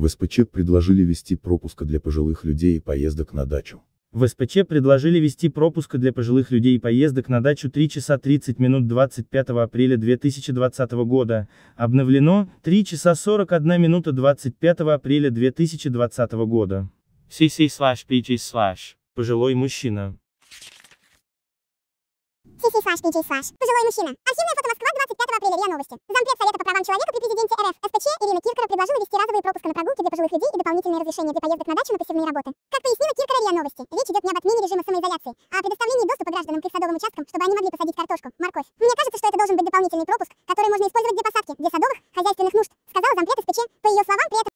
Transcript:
В СПЧ предложили вести пропуска для пожилых людей и поездок на дачу. В СПЧ предложили вести пропуска для пожилых людей и поездок на дачу 3 часа 30 минут 25 апреля 2020 года, обновлено 3 часа 41 минута 25 апреля 2020 года. cc slash pg slash пожилой мужчина. cc slash pg slash пожилой мужчина. Архивное фото Москва 25 РИА Новости. Зампред Совета по правам человека при президенте РФ СПЧ Ирина Киркора предложила ввести разовые пропуска на прогулки для пожилых людей и дополнительные разрешения для поездок на дачу на посевные работы. Как пояснила Киркора РИА Новости, речь идет не об отмене режима самоизоляции, а о предоставлении доступа гражданам к их садовым участкам, чтобы они могли посадить картошку, морковь. Мне кажется, что это должен быть дополнительный пропуск, который можно использовать для посадки, для садовых, хозяйственных нужд, сказал зампред СПЧ. По ее словам, при этом